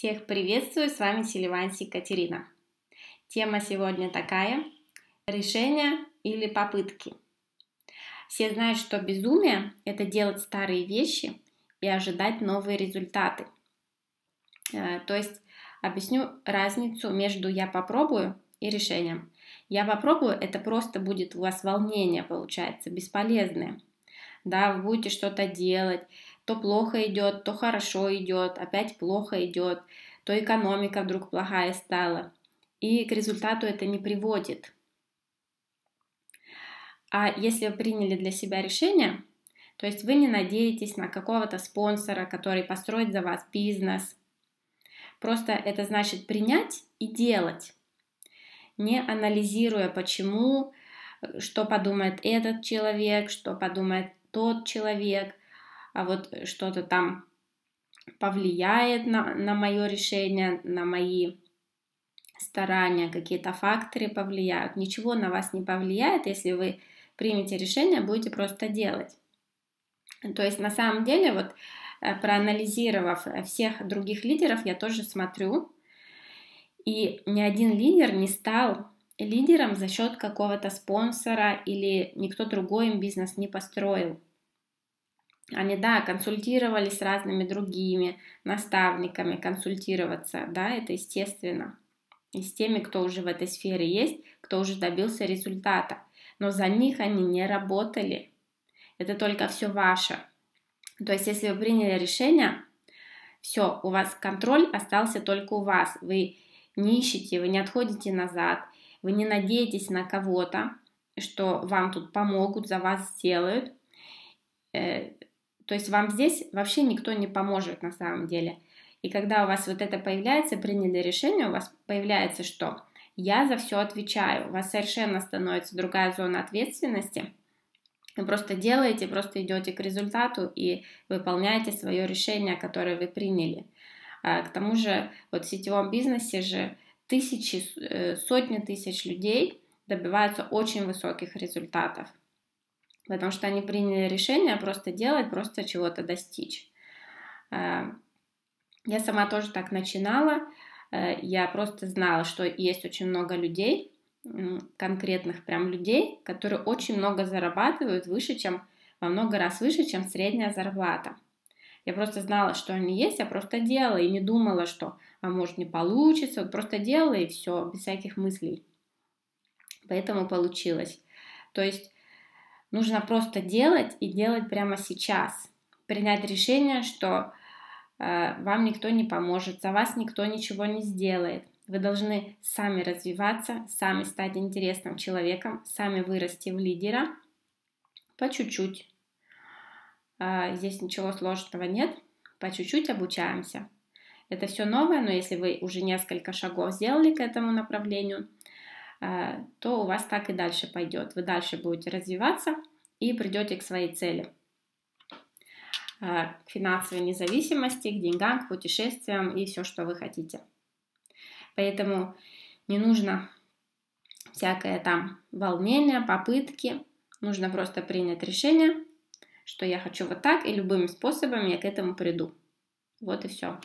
Всех приветствую, с вами Селиванси Екатерина. Тема сегодня такая – решения или попытки. Все знают, что безумие – это делать старые вещи и ожидать новые результаты. Э, то есть объясню разницу между «я попробую» и решением. «Я попробую» – это просто будет у вас волнение, получается, бесполезное. Да, вы будете что-то делать, то плохо идет, то хорошо идет, опять плохо идет, то экономика вдруг плохая стала. И к результату это не приводит. А если вы приняли для себя решение, то есть вы не надеетесь на какого-то спонсора, который построит за вас бизнес. Просто это значит принять и делать, не анализируя, почему, э, что подумает этот человек, что подумает тот человек, а вот э, что-то там повлияет на, на мое решение, на мои старания, какие-то факторы повлияют. Ничего на вас не повлияет, если вы примете решение, будете просто делать. То есть на самом деле, вот э, проанализировав э, всех других лидеров, я тоже смотрю, и ни один лидер не стал лидером за счет какого-то спонсора или никто другой им бизнес не построил они, да, консультировались с разными другими наставниками, консультироваться, да, это естественно. И с теми, кто уже в этой сфере есть, кто уже добился результата. Но за них они не работали. Это только все ваше. То есть, если вы приняли решение, все, у вас контроль остался только у вас. Вы не ищете, вы не отходите назад, вы не надеетесь на кого-то, что вам тут помогут, за вас сделают э, то есть вам здесь вообще никто не поможет на самом деле. И когда у вас вот это появляется, приняли решение, у вас появляется что? Я за все отвечаю. У вас совершенно становится другая зона ответственности. Вы просто делаете, просто идете к результату и выполняете свое решение, которое вы приняли. А, к тому же, вот в сетевом бизнесе же тысячи, э, сотни тысяч людей добиваются очень высоких результатов потому что они приняли решение просто делать, просто чего-то достичь. Э, я сама тоже так начинала, э, я просто знала, что есть очень много людей, конкретных прям людей, которые очень много зарабатывают выше, чем во много раз выше, чем средняя зарплата. Я просто знала, что они есть, я просто делала и не думала, что, а может не получится, вот просто делала и все, без всяких мыслей. Поэтому получилось. То есть Нужно просто делать и делать прямо сейчас. Принять решение, что э, вам никто не поможет, за вас никто ничего не сделает. Вы должны сами развиваться, сами стать интересным человеком, сами вырасти в лидера по чуть-чуть. Э, здесь ничего сложного нет, по чуть-чуть обучаемся. Это все новое, но если вы уже несколько шагов сделали к этому направлению – Э, то у вас так и дальше пойдет. Вы дальше будете развиваться и придете к своей цели. Э, к финансовой независимости, к деньгам, к путешествиям и все, что вы хотите. Поэтому не нужно всякое там волнение, попытки. Нужно просто принять решение, что я хочу вот так, и любыми способами я к этому приду. Вот и все.